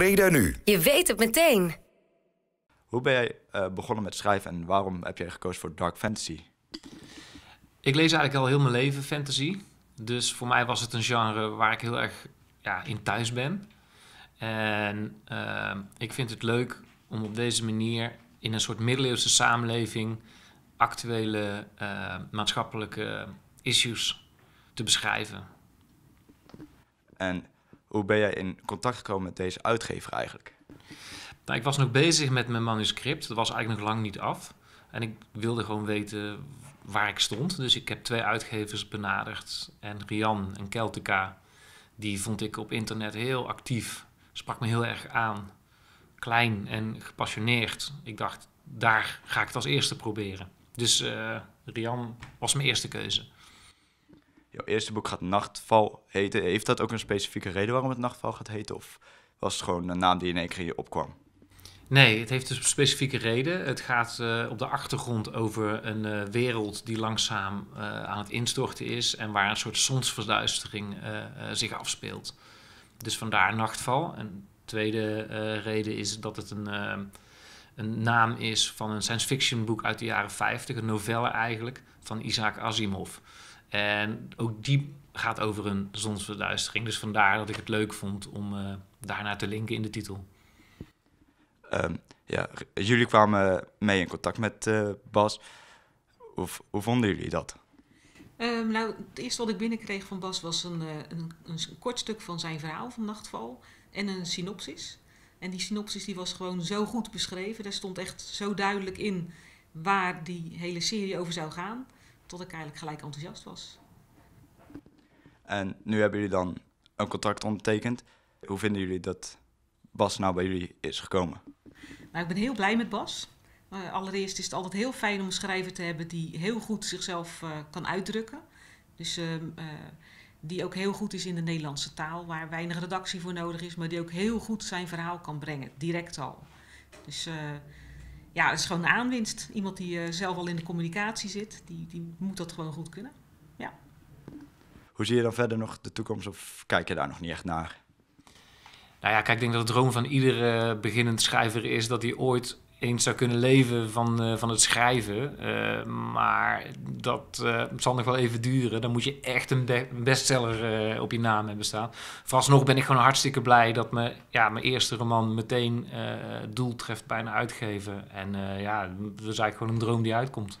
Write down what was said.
Breda Nu. Je weet het meteen. Hoe ben jij eh, begonnen met schrijven en waarom heb jij gekozen voor dark fantasy? Ik lees eigenlijk al heel mijn leven fantasy. Dus voor mij was het een genre waar ik heel erg ja, in thuis ben. En eh, ik vind het leuk om op deze manier in een soort middeleeuwse samenleving actuele eh, maatschappelijke issues te beschrijven. En hoe ben jij in contact gekomen met deze uitgever eigenlijk? Nou, ik was nog bezig met mijn manuscript. Dat was eigenlijk nog lang niet af. En ik wilde gewoon weten waar ik stond. Dus ik heb twee uitgevers benaderd. En Rian en Keltica, die vond ik op internet heel actief. Sprak me heel erg aan. Klein en gepassioneerd. Ik dacht, daar ga ik het als eerste proberen. Dus eh, Rian was mijn eerste keuze jouw eerste boek gaat Nachtval heten. Heeft dat ook een specifieke reden waarom het Nachtval gaat heten? Of was het gewoon een naam die in één keer je opkwam? Nee, het heeft dus een specifieke reden. Het gaat eh, op de achtergrond over een eh, wereld die langzaam eh, aan het instorten is en waar een soort zonsverduistering zich afspeelt. Dus vandaar Nachtval. En tweede reden is dat het een, een naam is van een science fiction boek uit de jaren 50, een novelle eigenlijk, van Isaac Asimov. En ook die gaat over een zonsverduistering. Dus vandaar dat ik het leuk vond om eh, daarnaar te linken in de titel. Ehm, ja, jullie kwamen mee in contact met eh, Bas. Hoe, vonden jullie dat? Ehm, nou, het eerste wat ik binnenkreeg van Bas was een, eh, een, een kort stuk van zijn verhaal van Nachtval en een synopsis. En die synopsis die was gewoon zo goed beschreven. Daar stond echt zo duidelijk in waar die hele serie over zou gaan. Tot ik eigenlijk gelijk enthousiast was. En nu hebben jullie dan een contract ondertekend. Hoe vinden jullie dat Bas nou bij jullie is gekomen? Nou, ik ben heel blij met Bas. Eh, allereerst is het altijd heel fijn om een schrijver te hebben die heel goed zichzelf eh, kan uitdrukken. Dus ehm, eh, die ook heel goed is in de Nederlandse taal, waar weinig redactie voor nodig is, maar die ook heel goed zijn verhaal kan brengen, direct al. Dus ja, het is gewoon een aanwinst. Iemand die eh, zelf al in de communicatie zit, die, die moet dat gewoon goed kunnen. Ja. Hoe zie je dan verder nog de toekomst of kijk je daar nog niet echt naar? Nou ja, kijk, ik denk dat de droom van iedere eh, beginnend schrijver is dat hij ooit eens zou kunnen leven van, eh, van het schrijven. Eh, maar dat eh, zal nog wel even duren. Dan moet je echt een, be bestseller op je naam hebben staan. Vooralsnog ben ik gewoon hartstikke blij dat me, ja, mijn eerste roman meteen doel treft bij een uitgever. En ja, dat is eigenlijk gewoon een droom die uitkomt.